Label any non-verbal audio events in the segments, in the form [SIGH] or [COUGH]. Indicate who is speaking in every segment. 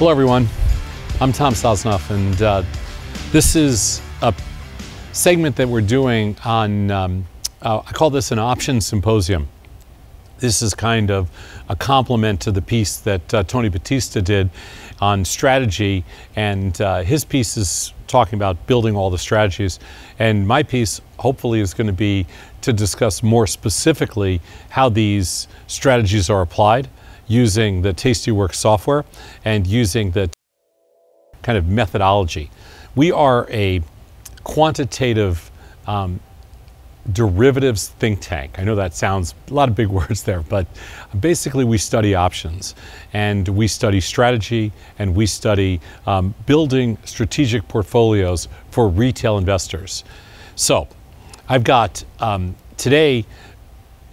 Speaker 1: Hello, everyone. I'm Tom Sosnoff, and uh, this is a segment that we're doing on, um, uh, I call this an option symposium. This is kind of a complement to the piece that uh, Tony Batista did on strategy, and uh, his piece is talking about building all the strategies. And my piece, hopefully, is going to be to discuss more specifically how these strategies are applied using the Tastyworks software and using the kind of methodology. We are a quantitative um, derivatives think tank. I know that sounds a lot of big [LAUGHS] words there, but basically we study options and we study strategy and we study um, building strategic portfolios for retail investors. So I've got um, today,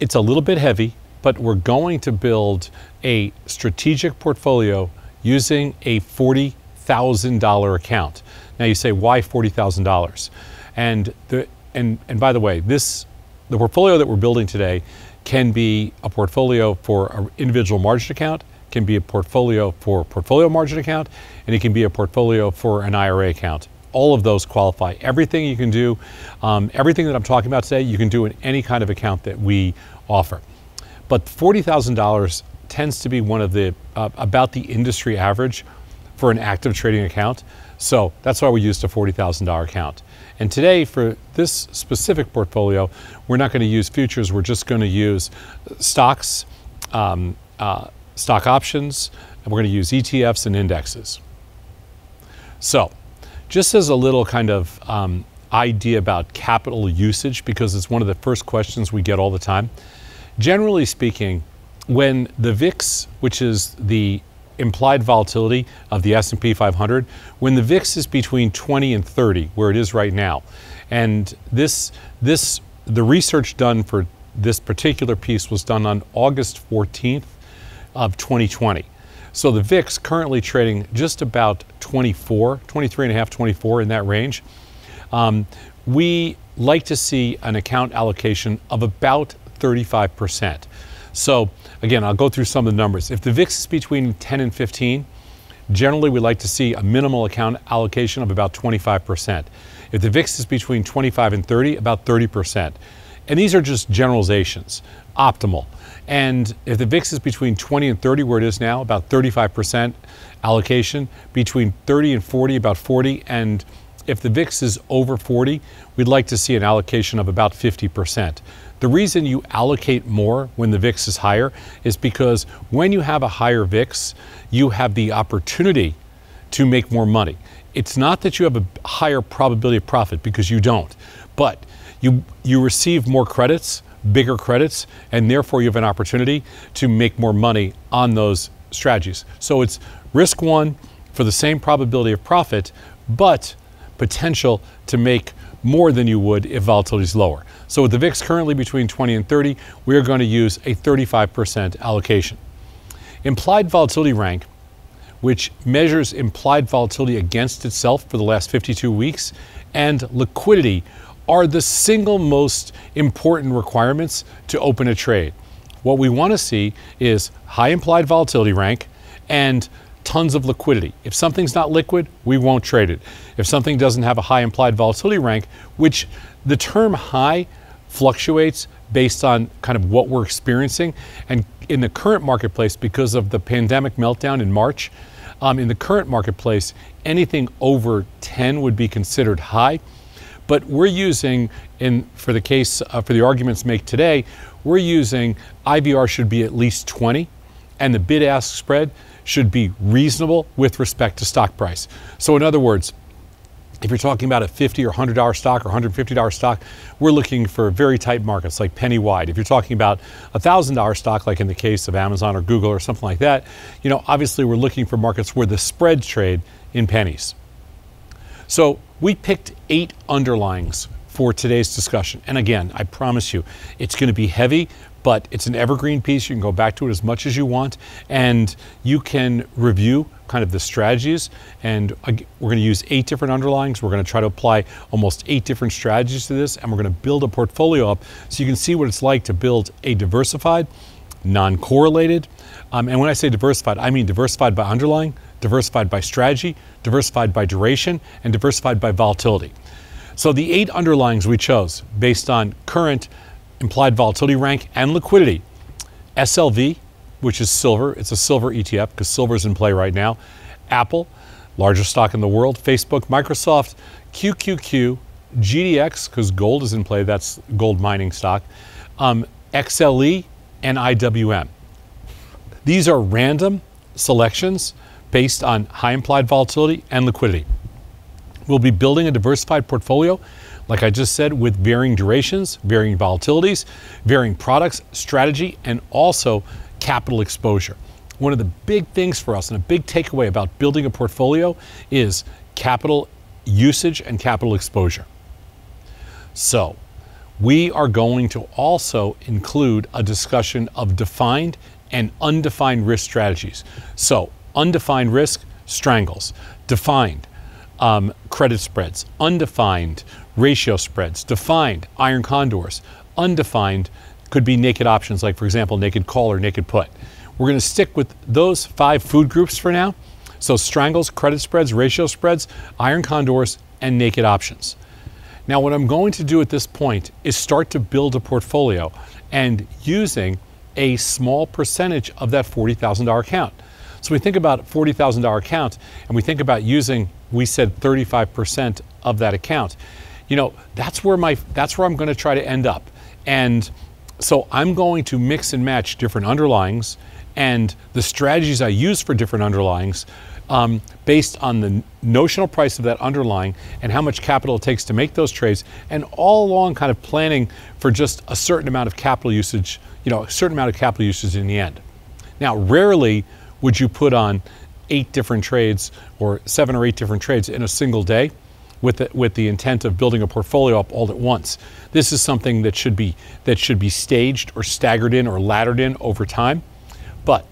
Speaker 1: it's a little bit heavy but we're going to build a strategic portfolio using a $40,000 account. Now you say, why $40,000? And the and, and by the way, this the portfolio that we're building today can be a portfolio for an individual margin account, can be a portfolio for a portfolio margin account, and it can be a portfolio for an IRA account. All of those qualify. Everything you can do, um, everything that I'm talking about today, you can do in any kind of account that we offer. But $40,000 tends to be one of the, uh, about the industry average for an active trading account. So that's why we used a $40,000 account. And today, for this specific portfolio, we're not going to use futures, we're just going to use stocks, um, uh, stock options, and we're going to use ETFs and indexes. So, just as a little kind of um, idea about capital usage, because it's one of the first questions we get all the time. Generally speaking, when the VIX, which is the implied volatility of the S&P 500, when the VIX is between 20 and 30, where it is right now, and this this the research done for this particular piece was done on August 14th of 2020. So the VIX currently trading just about 24, 23 and a half, 24 in that range. Um, we like to see an account allocation of about 35%. So again, I'll go through some of the numbers. If the VIX is between 10 and 15, generally we like to see a minimal account allocation of about 25%. If the VIX is between 25 and 30, about 30%. And these are just generalizations, optimal. And if the VIX is between 20 and 30, where it is now, about 35% allocation, between 30 and 40, about 40, and if the VIX is over 40, we'd like to see an allocation of about 50%. The reason you allocate more when the VIX is higher is because when you have a higher VIX, you have the opportunity to make more money. It's not that you have a higher probability of profit because you don't, but you, you receive more credits, bigger credits, and therefore you have an opportunity to make more money on those strategies. So it's risk one for the same probability of profit, but potential to make more than you would if volatility is lower. So with the VIX currently between 20 and 30, we are going to use a 35% allocation. Implied volatility rank, which measures implied volatility against itself for the last 52 weeks, and liquidity are the single most important requirements to open a trade. What we want to see is high implied volatility rank and tons of liquidity. If something's not liquid, we won't trade it. If something doesn't have a high implied volatility rank, which the term high fluctuates based on kind of what we're experiencing. And in the current marketplace, because of the pandemic meltdown in March, um, in the current marketplace, anything over 10 would be considered high. But we're using, in, for the case, uh, for the arguments made today, we're using IVR should be at least 20 and the bid ask spread should be reasonable with respect to stock price. So, in other words, if you're talking about a $50 or $100 stock or $150 stock, we're looking for very tight markets like penny wide. If you're talking about a $1,000 stock, like in the case of Amazon or Google or something like that, you know, obviously we're looking for markets where the spread trade in pennies. So we picked eight underlyings for today's discussion. And again, I promise you, it's going to be heavy but it's an evergreen piece. You can go back to it as much as you want, and you can review kind of the strategies. And we're going to use eight different underlyings. We're going to try to apply almost eight different strategies to this, and we're going to build a portfolio up so you can see what it's like to build a diversified, non correlated. Um, and when I say diversified, I mean diversified by underlying, diversified by strategy, diversified by duration, and diversified by volatility. So the eight underlyings we chose based on current implied volatility rank, and liquidity. SLV, which is silver, it's a silver ETF because silver is in play right now. Apple, largest stock in the world, Facebook, Microsoft, QQQ, GDX, because gold is in play, that's gold mining stock, um, XLE, and IWM. These are random selections based on high implied volatility and liquidity. We'll be building a diversified portfolio like I just said, with varying durations, varying volatilities, varying products, strategy, and also capital exposure. One of the big things for us and a big takeaway about building a portfolio is capital usage and capital exposure. So, we are going to also include a discussion of defined and undefined risk strategies. So, undefined risk strangles, defined um, credit spreads, undefined ratio spreads, defined iron condors, undefined could be naked options like, for example, naked call or naked put. We're going to stick with those five food groups for now. So strangles, credit spreads, ratio spreads, iron condors, and naked options. Now, what I'm going to do at this point is start to build a portfolio and using a small percentage of that $40,000 account. So we think about $40,000 account and we think about using, we said 35% of that account you know, that's where my that's where I'm going to try to end up. And so I'm going to mix and match different underlyings and the strategies I use for different underlyings um, based on the notional price of that underlying and how much capital it takes to make those trades, and all along kind of planning for just a certain amount of capital usage, you know, a certain amount of capital usage in the end. Now, rarely would you put on eight different trades or seven or eight different trades in a single day with the, with the intent of building a portfolio up all at once. This is something that should be that should be staged or staggered in or laddered in over time. But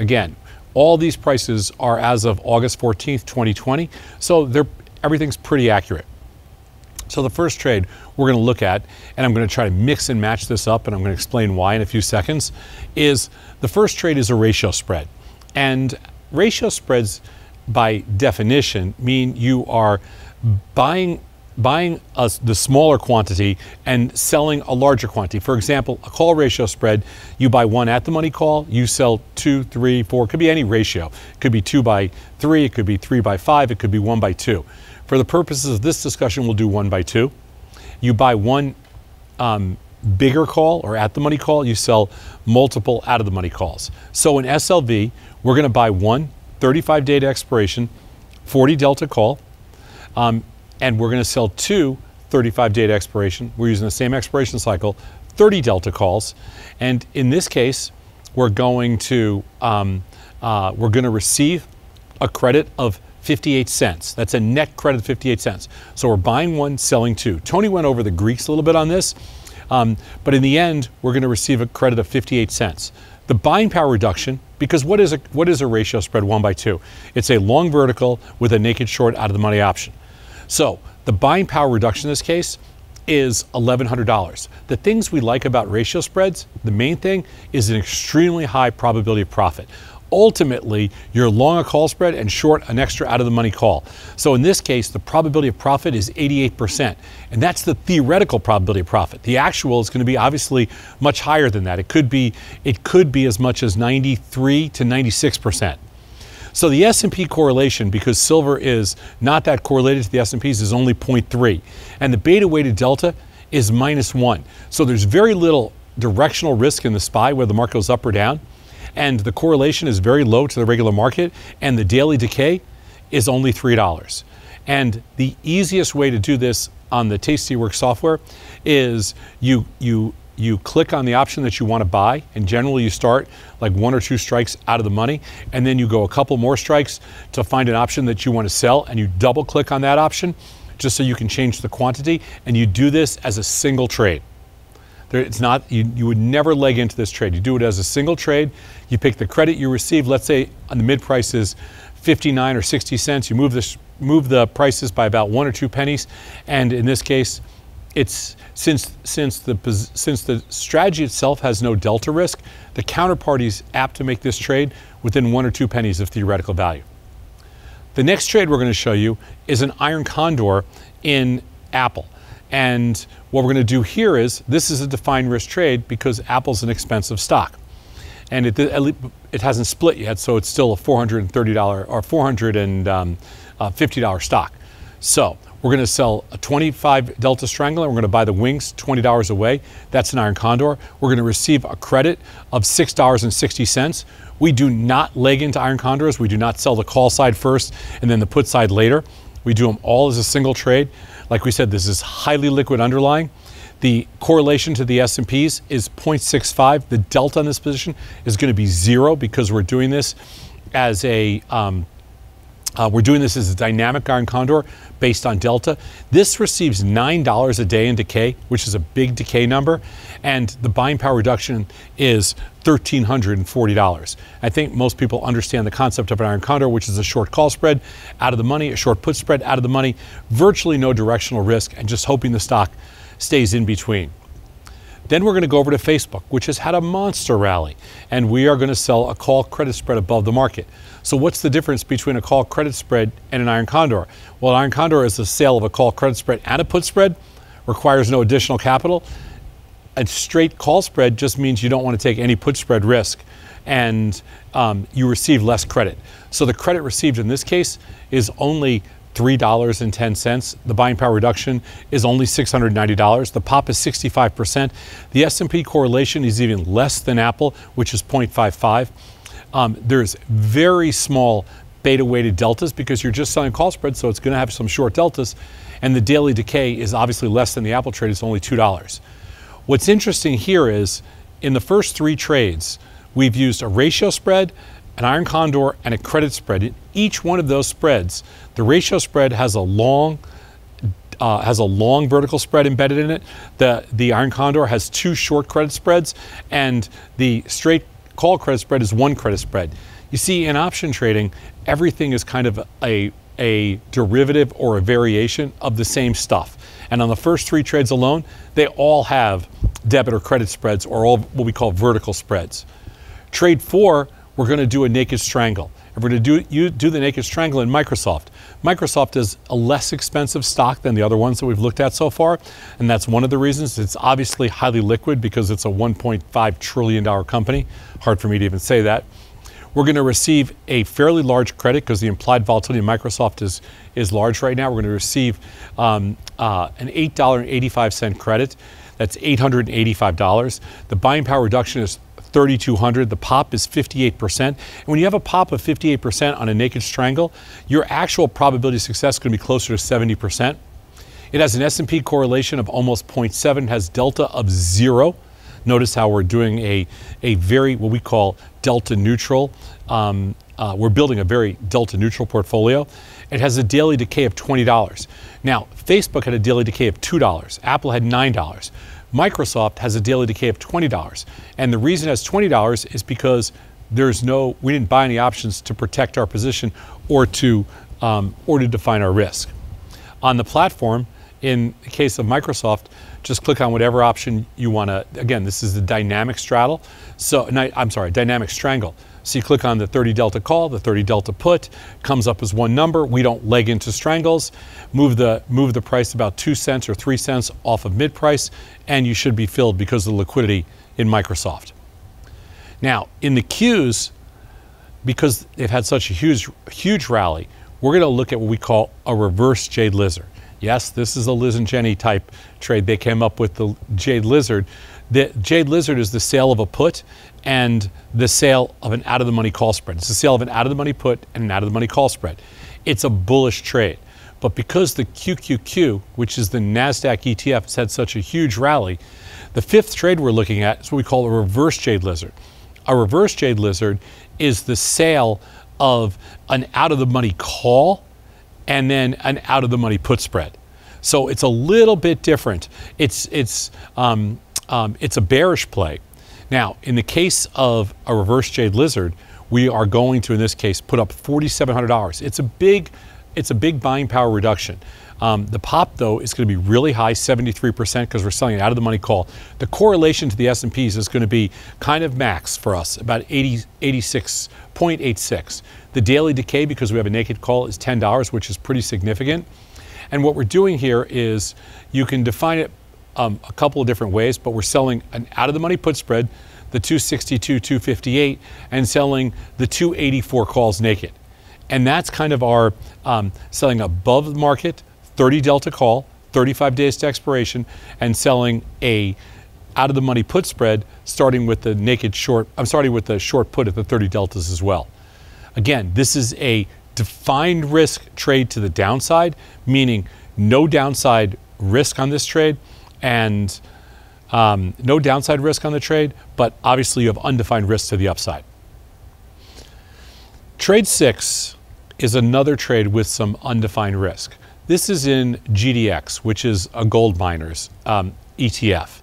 Speaker 1: again, all these prices are as of August 14th, 2020, so they're everything's pretty accurate. So the first trade we're going to look at, and I'm going to try to mix and match this up, and I'm going to explain why in a few seconds, is the first trade is a ratio spread. And ratio spreads by definition mean you are buying buying a, the smaller quantity and selling a larger quantity. For example, a call ratio spread, you buy one at the money call, you sell two, three, four, it could be any ratio. It could be two by three, it could be three by five, it could be one by two. For the purposes of this discussion, we'll do one by two. You buy one um, bigger call or at the money call, you sell multiple out of the money calls. So in SLV, we're going to buy one 35 day to expiration, 40 delta call, um, and we're going to sell two 35 35-day expiration. We're using the same expiration cycle, 30 delta calls. And in this case, we're going to, um, uh, we're going to receive a credit of 58 cents. That's a net credit of 58 cents. So we're buying one, selling two. Tony went over the Greeks a little bit on this, um, but in the end, we're going to receive a credit of 58 cents. The buying power reduction, because what is a, what is a ratio spread one by two? It's a long vertical with a naked short out of the money option. So the buying power reduction in this case is $1,100. The things we like about ratio spreads, the main thing is an extremely high probability of profit. Ultimately, you're long a call spread and short an extra out of the money call. So in this case, the probability of profit is 88%. And that's the theoretical probability of profit. The actual is going to be obviously much higher than that. It could be, it could be as much as 93 to 96%. So the S&P correlation, because silver is not that correlated to the S&Ps, is only 0.3. And the beta weighted delta is minus one. So there's very little directional risk in the SPY, whether the market goes up or down. And the correlation is very low to the regular market. And the daily decay is only $3. And the easiest way to do this on the Tastyworks software is you, you you click on the option that you want to buy, and generally you start like one or two strikes out of the money, and then you go a couple more strikes to find an option that you want to sell, and you double click on that option just so you can change the quantity, and you do this as a single trade. There, it's not, you, you would never leg into this trade. You do it as a single trade. You pick the credit you receive. Let's say on the mid price is 59 or 60 cents. You move, this, move the prices by about one or two pennies. And in this case, it's since since the since the strategy itself has no delta risk, the counterparty's apt to make this trade within one or two pennies of theoretical value. The next trade we're going to show you is an iron condor in Apple. And what we're going to do here is this is a defined risk trade because Apple's an expensive stock. And it, it hasn't split yet, so it's still a $430 or $450 um, uh, stock. So we're going to sell a 25 Delta Strangler. We're going to buy the wings $20 away. That's an Iron Condor. We're going to receive a credit of $6.60. We do not leg into Iron Condors. We do not sell the call side first and then the put side later. We do them all as a single trade. Like we said, this is highly liquid underlying. The correlation to the S&Ps is 0.65. The delta on this position is going to be zero because we're doing this as a um, uh, we're doing this as a dynamic iron condor based on delta. This receives $9 a day in decay, which is a big decay number, and the buying power reduction is $1,340. I think most people understand the concept of an iron condor, which is a short call spread out of the money, a short put spread out of the money, virtually no directional risk, and just hoping the stock stays in between. Then we're going to go over to Facebook, which has had a monster rally, and we are going to sell a call credit spread above the market. So what's the difference between a call credit spread and an iron condor? Well, an iron condor is the sale of a call credit spread and a put spread, requires no additional capital. A straight call spread just means you don't want to take any put spread risk and um, you receive less credit. So the credit received in this case is only $3.10. The buying power reduction is only $690. The pop is 65%. The S&P correlation is even less than Apple, which is 0.55. Um, there's very small beta weighted deltas because you're just selling call spreads, so it's going to have some short deltas. And the daily decay is obviously less than the Apple trade, it's only $2. What's interesting here is in the first three trades, we've used a ratio spread, an iron condor, and a credit spread. In each one of those spreads, the ratio spread has a long uh, has a long vertical spread embedded in it. The the iron condor has two short credit spreads, and the straight call credit spread is one credit spread. You see, in option trading, everything is kind of a, a derivative or a variation of the same stuff. And on the first three trades alone, they all have debit or credit spreads or all what we call vertical spreads. Trade four, we're going to do a naked strangle. If we're to do, you, do the naked strangle in Microsoft, Microsoft is a less expensive stock than the other ones that we've looked at so far. And that's one of the reasons it's obviously highly liquid because it's a $1.5 trillion company. Hard for me to even say that. We're going to receive a fairly large credit because the implied volatility in Microsoft is, is large right now. We're going to receive um, uh, an $8.85 credit. That's $885. The buying power reduction is 3200. The pop is 58%. And when you have a pop of 58% on a naked strangle, your actual probability of success is going to be closer to 70%. It has an S&P correlation of almost 0.7, has delta of zero. Notice how we're doing a, a very, what we call delta neutral. Um, uh, we're building a very delta neutral portfolio. It has a daily decay of $20. Now, Facebook had a daily decay of $2. Apple had $9. Microsoft has a daily decay of $20. And the reason it's $20 is because there's no, we didn't buy any options to protect our position or to, um, or to define our risk. On the platform, in the case of Microsoft, just click on whatever option you want to. Again, this is the dynamic straddle. So, I'm sorry, dynamic strangle. So you click on the 30 delta call, the 30 delta put comes up as one number. We don't leg into strangles. Move the move the price about two cents or three cents off of mid price, and you should be filled because of the liquidity in Microsoft. Now in the queues, because they've had such a huge huge rally, we're going to look at what we call a reverse Jade Lizard. Yes, this is a Liz and Jenny type trade. They came up with the Jade Lizard the Jade Lizard is the sale of a put and the sale of an out of the money call spread. It's the sale of an out of the money put and an out of the money call spread. It's a bullish trade. But because the QQQ, which is the NASDAQ ETF, has had such a huge rally, the fifth trade we're looking at is what we call a reverse Jade Lizard. A reverse Jade Lizard is the sale of an out of the money call and then an out of the money put spread. So it's a little bit different. It's, it's, um, um, it's a bearish play. Now, in the case of a reverse jade lizard, we are going to, in this case, put up $4,700. It's a big, it's a big buying power reduction. Um, the pop though is going to be really high, 73%, because we're selling it out of the money call. The correlation to the S&Ps is going to be kind of max for us, about 86.86. The daily decay, because we have a naked call, is $10, which is pretty significant. And what we're doing here is you can define it um, a couple of different ways, but we're selling an out of the money put spread, the 262, 258, and selling the 284 calls naked. And that's kind of our um, selling above the market, 30 delta call, 35 days to expiration, and selling a out of the money put spread, starting with the naked short, I'm starting with the short put at the 30 deltas as well. Again, this is a defined risk trade to the downside, meaning no downside risk on this trade and um, no downside risk on the trade, but obviously you have undefined risk to the upside. Trade six is another trade with some undefined risk. This is in GDX, which is a gold miners um, ETF.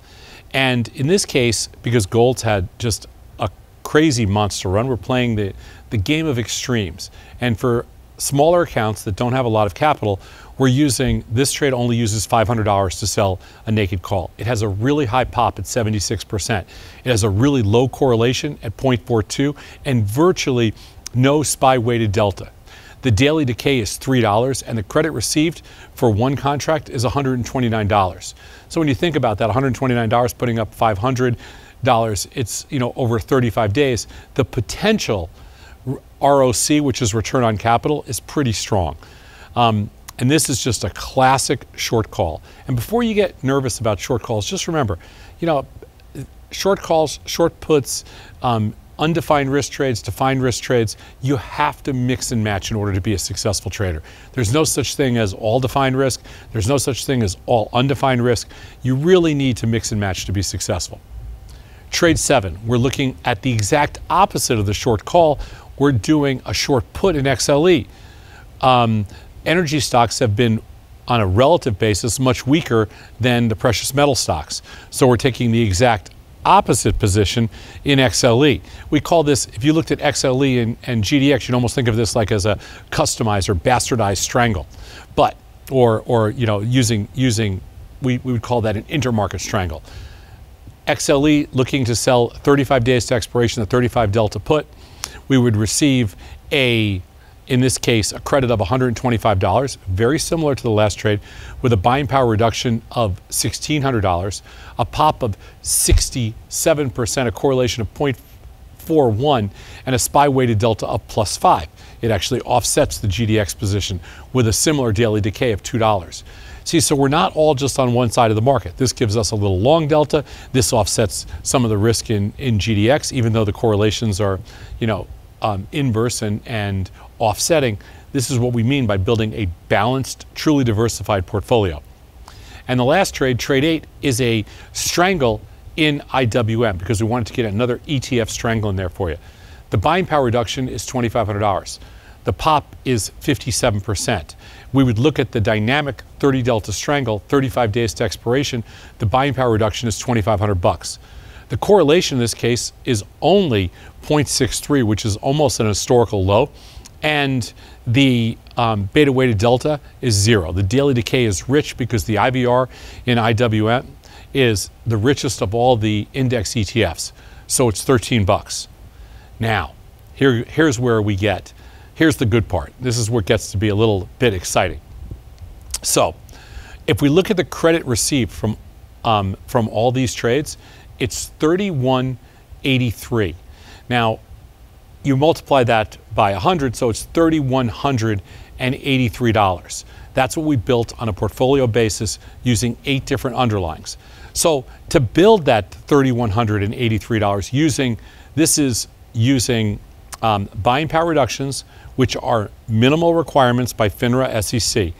Speaker 1: And in this case, because gold's had just a crazy monster run, we're playing the, the game of extremes. And for smaller accounts that don't have a lot of capital, we're using this trade only uses $500 to sell a naked call. It has a really high pop at 76%. It has a really low correlation at 0.42 and virtually no spy weighted delta. The daily decay is $3 and the credit received for one contract is $129. So when you think about that $129 putting up 500 dollars it's you know over 35 days the potential ROC which is return on capital is pretty strong um, and this is just a classic short call. And before you get nervous about short calls, just remember, you know, short calls, short puts, um, undefined risk trades, defined risk trades, you have to mix and match in order to be a successful trader. There's no such thing as all defined risk. There's no such thing as all undefined risk. You really need to mix and match to be successful. Trade seven, we're looking at the exact opposite of the short call. We're doing a short put in XLE. Um, energy stocks have been on a relative basis much weaker than the precious metal stocks. So we're taking the exact opposite position in XLE. We call this, if you looked at XLE and, and GDX, you'd almost think of this like as a customized or bastardized strangle. But, or, or you know, using, using we, we would call that an intermarket strangle. XLE looking to sell 35 days to expiration, the 35 delta put. We would receive a in this case, a credit of $125, very similar to the last trade, with a buying power reduction of $1,600, a pop of 67%, a correlation of 0.41, and a SPY weighted delta of plus 5. It actually offsets the GDX position with a similar daily decay of $2. See, so we're not all just on one side of the market. This gives us a little long delta. This offsets some of the risk in, in GDX, even though the correlations are, you know, um, inverse and, and offsetting. This is what we mean by building a balanced, truly diversified portfolio. And the last trade, trade eight, is a strangle in IWM because we wanted to get another ETF strangle in there for you. The buying power reduction is $2,500. The pop is 57%. We would look at the dynamic 30 delta strangle, 35 days to expiration. The buying power reduction is 2,500 bucks. The correlation in this case is only 0.63, which is almost an historical low and the um, beta weighted delta is zero. The daily decay is rich because the IVR in IWM is the richest of all the index ETFs. So it's 13 bucks. Now, here, here's where we get, here's the good part. This is what gets to be a little bit exciting. So if we look at the credit received from, um, from all these trades, it's 3183. Now, you multiply that by 100, so it's $3,183. That's what we built on a portfolio basis using eight different underlyings. So to build that $3,183 using, this is using um, buying power reductions, which are minimal requirements by FINRA SEC.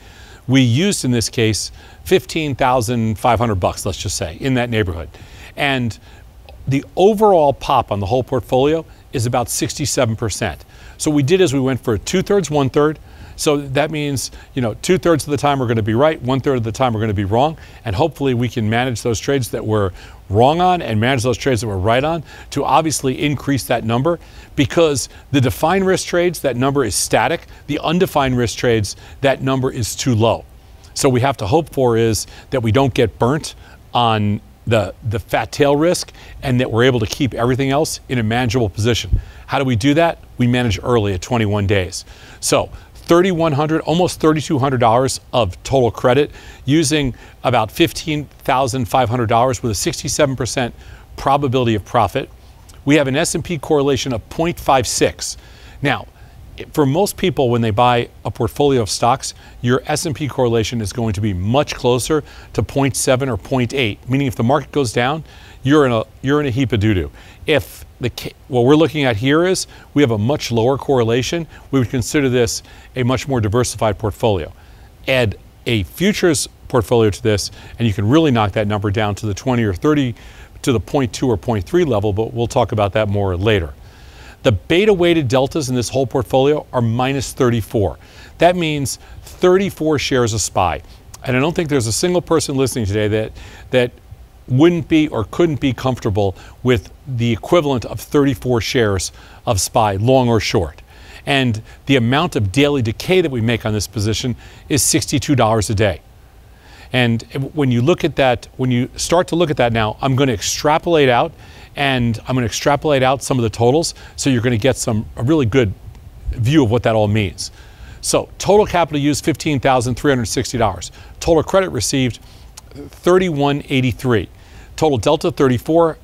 Speaker 1: We used in this case 15,500 bucks, let's just say, in that neighborhood. And the overall pop on the whole portfolio is about 67%. So we did is we went for two thirds, one third. So that means, you know, two thirds of the time we're going to be right, one third of the time we're going to be wrong. And hopefully we can manage those trades that we're wrong on and manage those trades that we're right on to obviously increase that number because the defined risk trades, that number is static. The undefined risk trades, that number is too low. So we have to hope for is that we don't get burnt on the, the fat tail risk and that we're able to keep everything else in a manageable position. How do we do that? We manage early at 21 days. So 3100 almost $3,200 of total credit using about $15,500 with a 67% probability of profit. We have an S&P correlation of 0.56. Now, for most people when they buy a portfolio of stocks your s&p correlation is going to be much closer to 0.7 or 0.8 meaning if the market goes down you're in a you're in a heap of doo-doo if the what we're looking at here is we have a much lower correlation we would consider this a much more diversified portfolio add a futures portfolio to this and you can really knock that number down to the 20 or 30 to the 0.2 or 0.3 level but we'll talk about that more later the beta weighted deltas in this whole portfolio are minus 34. That means 34 shares of SPY. And I don't think there's a single person listening today that, that wouldn't be or couldn't be comfortable with the equivalent of 34 shares of SPY, long or short. And the amount of daily decay that we make on this position is $62 a day. And when you look at that, when you start to look at that now, I'm going to extrapolate out and I'm going to extrapolate out some of the totals so you're going to get some a really good view of what that all means. So total capital used $15,360. Total credit received 3183. Total delta 34.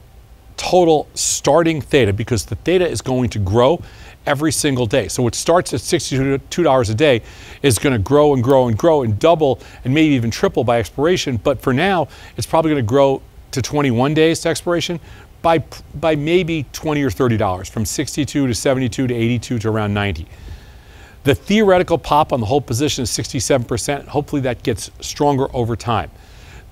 Speaker 1: Total starting theta because the theta is going to grow every single day. So it starts at $62 a day is going to grow and grow and grow and double and maybe even triple by expiration. But for now, it's probably going to grow to 21 days to expiration, by, by maybe 20 or $30, from 62 to 72 to 82 to around 90. The theoretical pop on the whole position is 67%. Hopefully that gets stronger over time.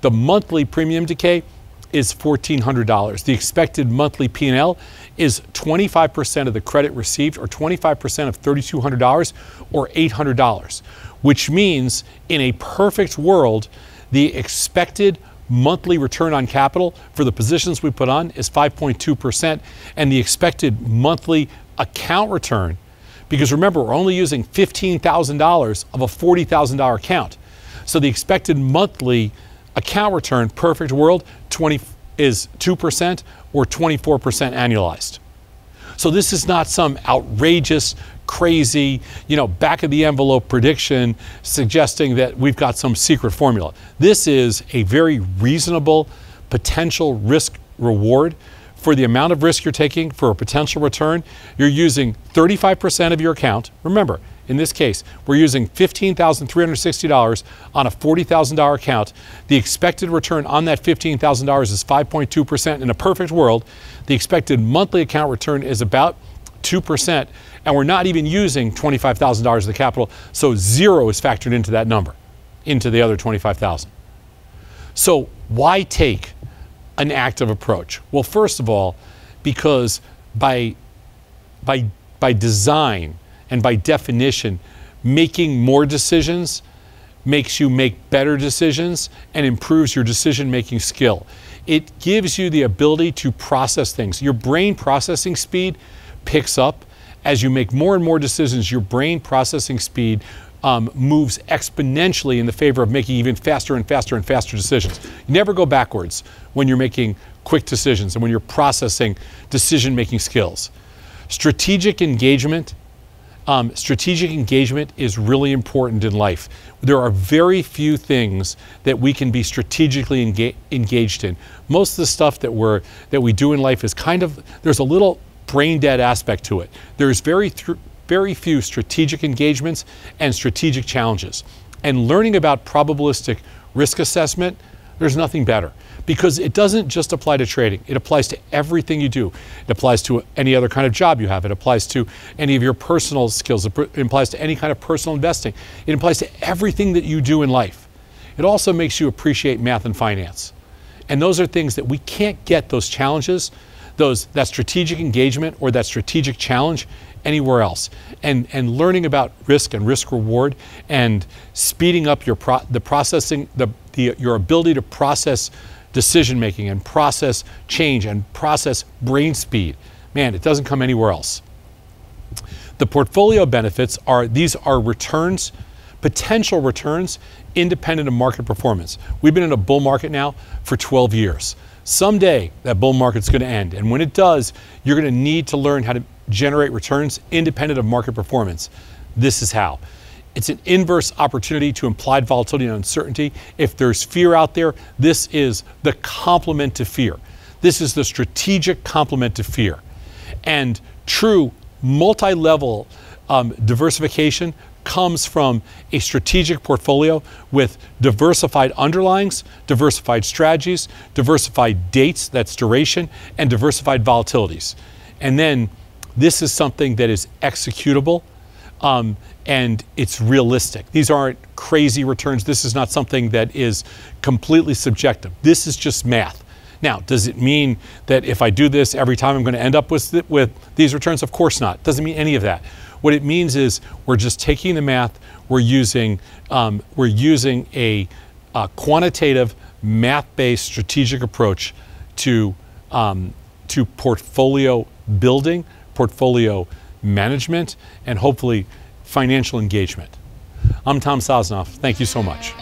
Speaker 1: The monthly premium decay is $1,400. The expected monthly P&L is 25% of the credit received or 25% of $3,200 or $800, which means in a perfect world, the expected monthly return on capital for the positions we put on is 5.2%, and the expected monthly account return, because remember, we're only using $15,000 of a $40,000 account. So the expected monthly account return, perfect world, 20 is 2% or 24% annualized. So this is not some outrageous crazy, you know, back of the envelope prediction suggesting that we've got some secret formula. This is a very reasonable potential risk reward for the amount of risk you're taking for a potential return. You're using 35% of your account. Remember, in this case, we're using $15,360 on a $40,000 account. The expected return on that $15,000 is 5.2%. In a perfect world, the expected monthly account return is about 2% and we're not even using $25,000 of the capital, so zero is factored into that number, into the other 25,000. So why take an active approach? Well, first of all, because by, by, by design and by definition, making more decisions makes you make better decisions and improves your decision making skill. It gives you the ability to process things. Your brain processing speed picks up as you make more and more decisions, your brain processing speed um, moves exponentially in the favor of making even faster and faster and faster decisions. You never go backwards when you're making quick decisions and when you're processing decision making skills. Strategic engagement. Um, strategic engagement is really important in life. There are very few things that we can be strategically engaged in. Most of the stuff that we're that we do in life is kind of there's a little brain dead aspect to it. There's very, very few strategic engagements and strategic challenges. And learning about probabilistic risk assessment, there's nothing better because it doesn't just apply to trading. It applies to everything you do. It applies to any other kind of job you have. It applies to any of your personal skills. It applies to any kind of personal investing. It applies to everything that you do in life. It also makes you appreciate math and finance. And those are things that we can't get those challenges those that strategic engagement or that strategic challenge anywhere else and and learning about risk and risk reward and speeding up your pro- the processing the, the your ability to process decision making and process change and process brain speed man it doesn't come anywhere else the portfolio benefits are these are returns potential returns independent of market performance we've been in a bull market now for 12 years Someday that bull market's going to end. And when it does, you're going to need to learn how to generate returns independent of market performance. This is how. It's an inverse opportunity to implied volatility and uncertainty. If there's fear out there, this is the complement to fear. This is the strategic complement to fear. And true multi level um, diversification comes from a strategic portfolio with diversified underlyings, diversified strategies, diversified dates, that's duration, and diversified volatilities. And then this is something that is executable um, and it's realistic. These aren't crazy returns. This is not something that is completely subjective. This is just math. Now, does it mean that if I do this every time I'm going to end up with, with these returns? Of course not. Doesn't mean any of that. What it means is we're just taking the math, we're using, um, we're using a, a quantitative, math based strategic approach to, um, to portfolio building, portfolio management, and hopefully financial engagement. I'm Tom Sosnoff. Thank you so much.